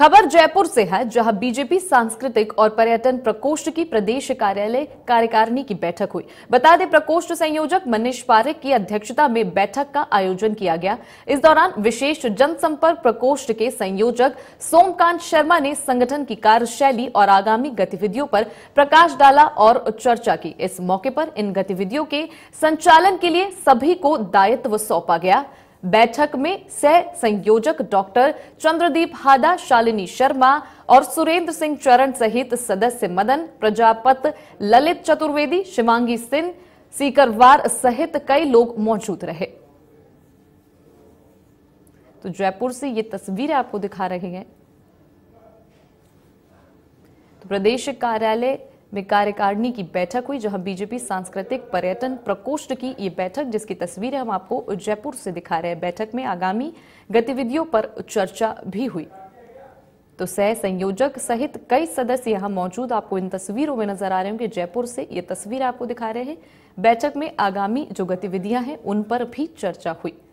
खबर जयपुर से है जहां बीजेपी सांस्कृतिक और पर्यटन प्रकोष्ठ की प्रदेश कार्यालय कार्यकारिणी की बैठक हुई बता दें प्रकोष्ठ संयोजक मनीष पारिक की अध्यक्षता में बैठक का आयोजन किया गया इस दौरान विशेष जनसंपर्क प्रकोष्ठ के संयोजक सोमकांत शर्मा ने संगठन की कार्यशैली और आगामी गतिविधियों पर प्रकाश डाला और चर्चा की इस मौके पर इन गतिविधियों के संचालन के लिए सभी को दायित्व सौंपा गया बैठक में सह संयोजक डॉक्टर चंद्रदीप हादा शालिनी शर्मा और सुरेंद्र सिंह चरण सहित सदस्य मदन प्रजापत ललित चतुर्वेदी शिवांगी सिंह सीकरवार सहित कई लोग मौजूद रहे तो जयपुर से ये तस्वीरें आपको दिखा रहे हैं तो प्रदेश कार्यालय में कार्यकारिणी की बैठक हुई जहां बीजेपी सांस्कृतिक पर्यटन प्रकोष्ठ की ये बैठक जिसकी तस्वीरें हम आपको जयपुर से दिखा रहे हैं बैठक में आगामी गतिविधियों पर चर्चा भी हुई तो सह संयोजक सहित कई सदस्य यहाँ मौजूद आपको इन तस्वीरों में नजर आ रहे होंगे जयपुर से ये तस्वीर आपको दिखा रहे हैं बैठक में आगामी जो गतिविधियां हैं उन पर भी चर्चा हुई